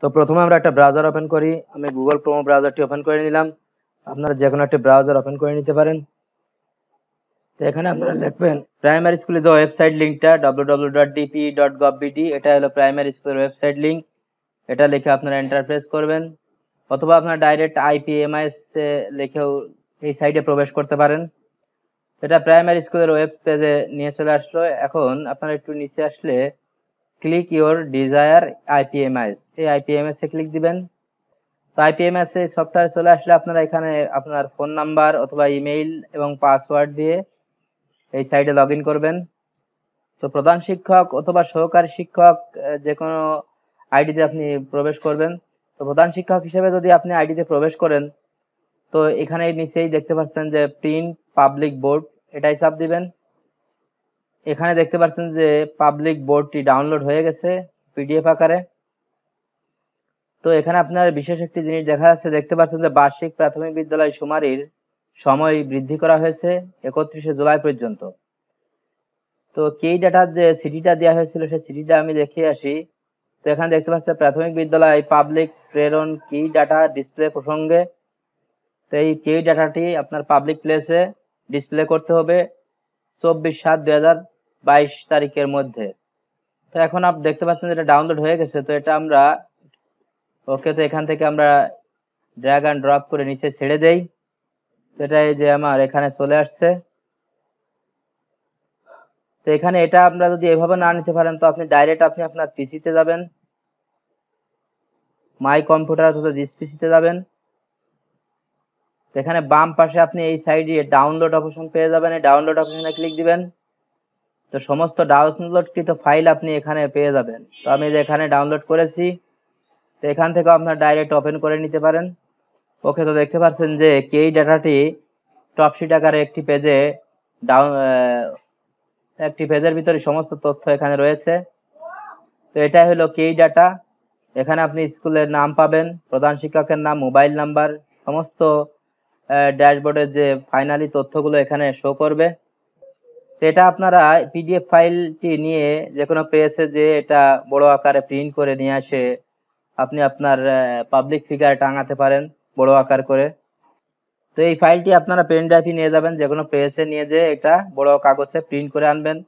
তো প্রথমে আমরা একটা ব্রাউজার ওপেন করি আমি গুগল ক্রোম ব্রাউজারটি ওপেন করে নিলাম আপনারা যে কোনো একটা ব্রাউজার ওপেন করে নিতে পারেন তো এখানে আপনারা দেখবেন প্রাইমারি স্কুলে যে ওয়েবসাইট লিঙ্কটা ডব্লিউ ডট ডট এটা হলো প্রাইমারি স্কুলের ওয়েবসাইট লিঙ্ক এটা লিখে আপনারা এন্টার প্রেস করবেন অথবা আপনারা ডাইরেক্ট আইপিএমআইএস লিখেও এই সাইটে প্রবেশ করতে পারেন এটা প্রাইমারি স্কুলের ওয়েব পেজে নিয়ে চলে আসলো এখন আপনারা একটু নিচে আসলে ক্লিক ইওর ডিজায়ার আইপিএমআইস এই আইপিএমএস এ ক্লিক দিবেন তো আইপিএমএস এ সফটওয়্যার চলে আসলে আপনারা এখানে আপনার ফোন নাম্বার অথবা ইমেইল এবং পাসওয়ার্ড দিয়ে এই সাইটে লগ করবেন তো প্রধান শিক্ষক অথবা সহকারী শিক্ষক যে কোনো আইডিতে আপনি প্রবেশ করবেন তো প্রধান শিক্ষক হিসেবে যদি আপনি আইডিতে প্রবেশ করেন তো এখানে নিচেই দেখতে পাচ্ছেন যে প্রিন্ট পাবলিক বোর্ড এটাই চাপ দিবেন এখানে দেখতে পাচ্ছেন যে পাবলিক বোর্ডটি ডাউনলোড হয়ে গেছে পিডিএফ আকারে তো এখানে আপনার বিশেষ একটি জিনিস দেখা যাচ্ছে দেখতে পাচ্ছেন যে বার্ষিক প্রাথমিক বিদ্যালয় সুমারির সময় বৃদ্ধি করা হয়েছে একত্রিশে জুলাই পর্যন্ত তো কেই ডাটার যে সিটিটা দেওয়া হয়েছিল সেই সিটিটা আমি দেখে আসি তো এখানে দেখতে পাচ্ছি প্রাথমিক বিদ্যালয় পাবলিক প্রেরণ কি ডাটা ডিসপ্লে প্রসঙ্গে তো এই কেই ডাটাটি আপনার পাবলিক প্লেসে ডিসপ্লে করতে হবে চব্বিশ সাত দুই বাইশ তারিখের মধ্যে তো এখন আপনি দেখতে পাচ্ছেন এটা ডাউনলোড হয়ে গেছে তো এটা আমরা ওকে তো এখান থেকে আমরা ড্র্যাগ অ্যান্ড ড্রপ করে নিচে ছেড়ে দেই তো এটা এই যে আমার এখানে চলে আসছে তো এখানে এটা আমরা যদি এভাবে না নিতে পারেন তো আপনি ডাইরেক্ট আপনি আপনার পিসিতে যাবেন মাই কম্পিউটার অথবা দিস পিসিতে যাবেন এখানে বাম পাশে আপনি এই সাইডে ডাউনলোড অপশন পেয়ে যাবেন এই ডাউনলোড অপশনে ক্লিক দিবেন তো সমস্ত ডাউনলোডকৃত ফাইল আপনি এখানে পেয়ে যাবেন তো আমি যে এখানে ডাউনলোড করেছি তো এখান থেকে আপনার ডাইরেক্ট ওপেন করে নিতে পারেন ওকে তো দেখতে পাচ্ছেন যে কেই ডাটাটি টপশিট আকারে একটি পেজে ডাউন একটি পেজের ভিতরে সমস্ত তথ্য এখানে রয়েছে তো এটাই হলো কেই ডাটা এখানে আপনি স্কুলের নাম পাবেন প্রধান শিক্ষকের নাম মোবাইল নাম্বার সমস্ত ড্যাশবোর্ডের যে ফাইনালি তথ্যগুলো এখানে শো করবে তো এটা আপনারা পিডিএফ ফাইলটি নিয়ে যে কোনো পেজে যে এটা বড় আকারে প্রিন্ট করে নিয়ে আসে আপনি আপনার পাবলিক ফিগারে টাঙাতে পারেন বড় আকার করে তো এই ফাইলটি আপনারা পেন ড্রাইভে নিয়ে যাবেন যে কোনো পেজে নিয়ে যে এটা বড় কাগজে প্রিন্ট করে আনবেন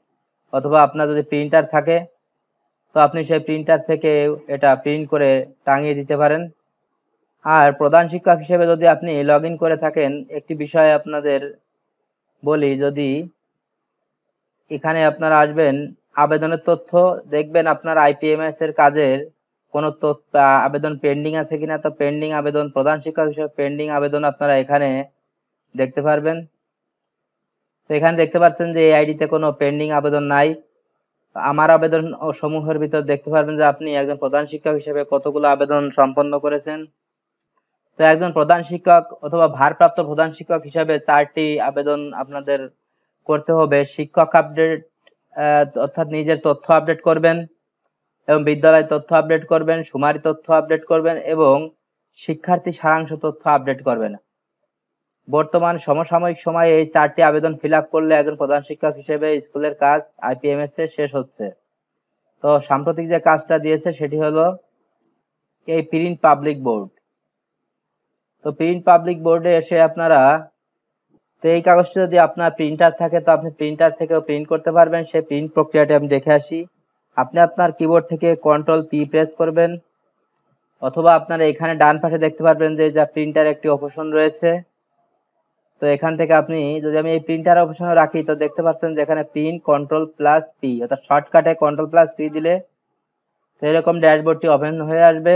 অথবা আপনার যদি প্রিন্টার থাকে তো আপনি সেই প্রিন্টার থেকে এটা প্রিন্ট করে টাঙিয়ে দিতে পারেন আর প্রধান শিক্ষক হিসেবে যদি আপনি লগ করে থাকেন একটি বিষয় আপনাদের বলি যদি এখানে আপনারা আসবেন আবেদনের তথ্য দেখবেন আপনার আইপিএমএস এর কাজের কোনো আবেদন পেন্ডিং আছে কিনা তো পেন্ডিং আবেদন প্রধান শিক্ষক হিসেবে পেন্ডিং আবেদন আপনারা এখানে দেখতে পারবেন তো এখানে দেখতে পাচ্ছেন যে এই আইডিতে কোনো পেন্ডিং আবেদন নাই আমার আবেদন সমূহের ভিতর দেখতে পারবেন যে আপনি একজন প্রধান শিক্ষক হিসেবে কতগুলো আবেদন সম্পন্ন করেছেন তো একজন প্রধান শিক্ষক অথবা ভারপ্রাপ্ত প্রধান শিক্ষক হিসাবে চারটি আবেদন আপনাদের করতে হবে শিক্ষক আপডেট অর্থাৎ নিজের তথ্য আপডেট করবেন এবং বিদ্যালয় তথ্য আপডেট করবেন সুমারি তথ্য আপডেট করবেন এবং শিক্ষার্থী সারাংশ তথ্য আপডেট করবেন বর্তমান সমসাময়িক সময়ে এই চারটি আবেদন ফিল করলে একজন প্রধান শিক্ষক হিসেবে স্কুলের কাজ আইপিএমএস এ শেষ হচ্ছে তো সাম্প্রতিক যে কাজটা দিয়েছে সেটি হলো এই প্রিন্ট পাবলিক বোর্ড তো প্রিন্ট পাবলিক বোর্ডে এসে আপনারা তো এই কাগজটি যদি আপনার প্রিন্টার থাকে তো আপনি প্রিন্টার থেকেও প্রিন্ট করতে পারবেন সেই প্রিন্ট প্রক্রিয়াটি আমি দেখে আসি আপনি আপনার কিবোর্ড থেকে কন্ট্রোল পি প্রেস করবেন অথবা আপনারা এখানে ডান পাশে দেখতে পারবেন যে যা প্রিন্টার একটি অপশন রয়েছে তো এখান থেকে আপনি যদি আমি এই প্রিন্টার অপশন রাখি তো দেখতে পাচ্ছেন যে এখানে প্রিন্ট কন্ট্রোল প্লাস পি অর্থাৎ শর্টকাটে কন্ট্রোল প্লাস পি দিলে তো এরকম ড্যাশবোর্ডটি ওপেন হয়ে আসবে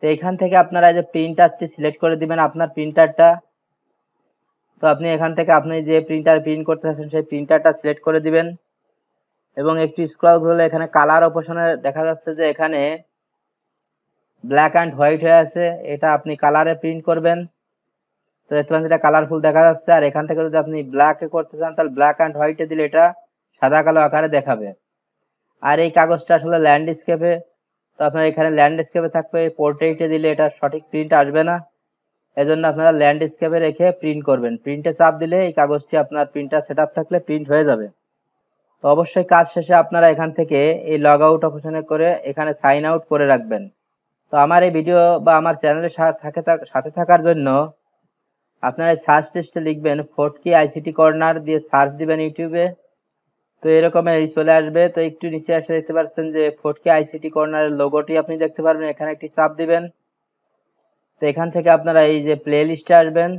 তো এখান থেকে আপনারা যে প্রিন্টারটি সিলেক্ট করে দিবেন আপনার প্রিন্টারটা তো আপনি এখান থেকে আপনি যে প্রিন্টার প্রিন্ট করতে চাচ্ছেন সেই প্রিন্টারটা সিলেক্ট করে দিবেন এবং একটি স্ক্রল ঘুরলে এখানে কালার অপশনে দেখা যাচ্ছে যে এখানে ব্ল্যাক অ্যান্ড হোয়াইট হয়ে আছে এটা আপনি কালারে প্রিন্ট করবেন তো দেখতে পাচ্ছেন এটা কালারফুল দেখা যাচ্ছে আর এখান থেকে যদি আপনি ব্ল্যাকে করতে চান তাহলে ব্ল্যাক অ্যান্ড হোয়াইটে দিলে এটা সাদা কালো আকারে দেখাবে আর এই কাগজটা আসলে ল্যান্ডস্কেপে তো আপনার এখানে ল্যান্ডস্কেপে থাকবে পোর্ট্রেটে দিলে এটা সঠিক প্রিন্ট আসবে না এজন্য আপনারা ল্যান্ডস্কেপে রেখে প্রিন্ট করবেন প্রিন্টে চাপ দিলে এই কাগজটি আপনার প্রিন্টার সেট থাকলে প্রিন্ট হয়ে যাবে তো অবশ্যই কাজ শেষে আপনারা এখান থেকে এই লগ আউট অপশনে করে এখানে সাইন আউট করে রাখবেন তো আমার এই ভিডিও বা আমার চ্যানেলের সাথে সাথে থাকার জন্য আপনারা এই সার্চ টেস্টে লিখবেন ফোর্টকি আইসিটি কর্নার দিয়ে সার্চ দিবেন ইউটিউবে তো এরকম এই চলে আসবে তো একটু নিচে আসলে দেখতে পাচ্ছেন যে ফোর্টকি আইসিটি কর্নারের লোগোটি আপনি দেখতে পারবেন এখানে একটি চাপ দিবেন তো এখান থেকে আপনারা এই যে প্লে লিস্টে আসবেন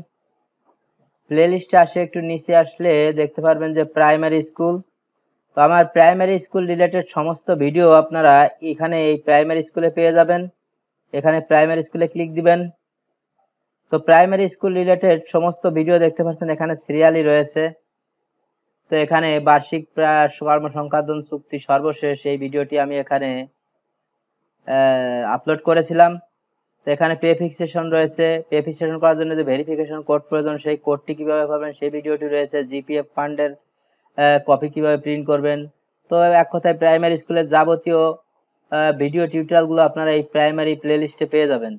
প্লে লিস্টে আসে একটু নিচে আসলে দেখতে পারবেন যে প্রাইমারি স্কুল তো আমার প্রাইমারি স্কুল রিলেটেড সমস্ত ভিডিও আপনারা এখানে এই প্রাইমারি স্কুলে পেয়ে যাবেন এখানে প্রাইমারি স্কুলে ক্লিক দিবেন তো প্রাইমারি স্কুল রিলেটেড সমস্ত ভিডিও দেখতে পাচ্ছেন এখানে সিরিয়ালই রয়েছে তো এখানে বার্ষিক কর্মসংখ্যান চুক্তি সর্বশেষ এই ভিডিওটি আমি এখানে আপলোড করেছিলাম এখানে পে ফিক্সেশন রয়েছে পে ফিক্সেশন করার জন্য যে ভেরিফিকেশন কোড প্রয়োজন সেই কোডটি কিভাবে পাবেন সেই ভিডিওটি রয়েছে জিপিএফ ফান্ডের কপি কিভাবে প্রিন্ট করবেন তো এক কথায় প্রাইমারি স্কুলের যাবতীয় ভিডিও টিউটোরিয়ালগুলো আপনারা এই প্রাইমারি প্লেলিস্টে পেয়ে যাবেন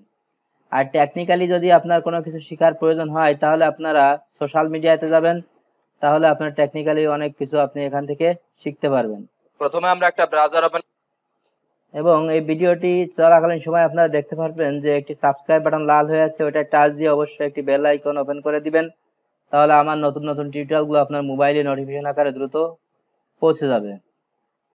আর টেকনিক্যালি যদি আপনার কোনো কিছু শেখার প্রয়োজন হয় তাহলে আপনারা সোশ্যাল মিডিয়াতে যাবেন তাহলে আপনার টেকনিক্যালি অনেক কিছু আপনি এখান থেকে শিখতে পারবেন প্রথমে আমরা একটা ব্রাউজার ওপেন এবং এই ভিডিওটি চলাকালীন সময় আপনারা দেখতে পারবেন যে একটি সাবস্ক্রাইব বাটন লাল হয়ে আছে ওটা টাচ দিয়ে অবশ্যই একটি বেল আইকন ওপেন করে দিবেন তাহলে আমার নতুন নতুন টিউটোরিয়ালগুলো আপনার মোবাইলে নোটিফিকেশন আকারে দ্রুত পৌঁছে যাবে